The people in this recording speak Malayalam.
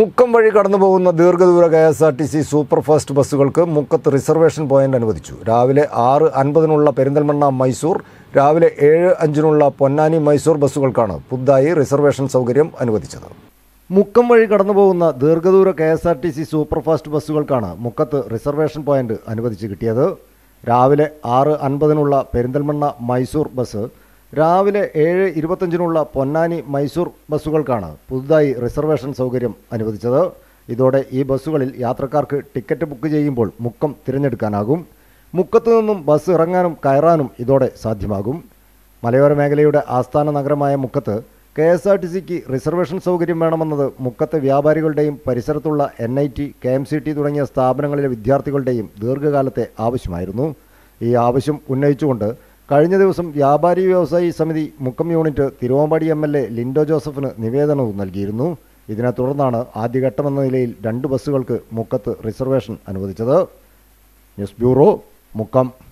മുക്കം വഴി കടന്നു പോകുന്ന ദീർഘദൂര K S R T C super fast ബസ്സുകൾക്ക് മുക്കത്ത് റിസർവേഷൻ പോയിന്റ് അനുവദിച്ചു രാവിലെ ആറ് അൻപതിനുള്ള പെരിന്തൽമണ്ണ മൈസൂർ രാവിലെ ഏഴ് അഞ്ചിനുള്ള പൊന്നാനി മൈസൂർ ബസ്സുകൾക്കാണ് പുതുതായി റിസർവേഷൻ സൗകര്യം അനുവദിച്ചത് മുക്കം വഴി കടന്നു പോകുന്ന ദീർഘദൂര K S R T C super fast ബസ്സുകൾക്കാണ് മുക്കത്ത് റിസർവേഷൻ പോയിന്റ് അനുവദിച്ച് കിട്ടിയത് രാവിലെ ആറ് അൻപതിനുള്ള പെരിന്തൽമണ്ണ മൈസൂർ ബസ് രാവിലെ ഏഴ് ഇരുപത്തഞ്ചിനുള്ള പൊന്നാനി മൈസൂർ ബസ്സുകൾക്കാണ് പുതുതായി റിസർവേഷൻ സൗകര്യം അനുവദിച്ചത് ഇതോടെ ഈ ബസ്സുകളിൽ യാത്രക്കാർക്ക് ടിക്കറ്റ് ബുക്ക് ചെയ്യുമ്പോൾ മുക്കം തിരഞ്ഞെടുക്കാനാകും മുക്കത്തു നിന്നും ബസ് ഇറങ്ങാനും കയറാനും ഇതോടെ സാധ്യമാകും മലയോര മേഖലയുടെ ആസ്ഥാന നഗരമായ മുക്കത്ത് കെ എസ് ആർ ടി സിക്ക് റിസർവേഷൻ സൗകര്യം വേണമെന്നത് മുക്കത്തെ വ്യാപാരികളുടെയും പരിസരത്തുള്ള N I T K M C T തുടങ്ങിയ സ്ഥാപനങ്ങളിലെ വിദ്യാർത്ഥികളുടെയും ദീർഘകാലത്തെ ആവശ്യമായിരുന്നു ഈ ആവശ്യം ഉന്നയിച്ചുകൊണ്ട് കഴിഞ്ഞ ദിവസം വ്യാപാരി വ്യവസായി സമിതി Mukkam unit Thiruvambady M L A Lindo ജോസഫിന് നിവേദനവും നൽകിയിരുന്നു ഇതിനെ തുടർന്നാണ് ആദ്യഘട്ടമെന്ന നിലയിൽ രണ്ട് ബസ്സുകൾക്ക് മുക്കത്ത് റിസർവേഷൻ അനുവദിച്ചത് ന്യൂസ് ബ്യൂറോ മുക്കം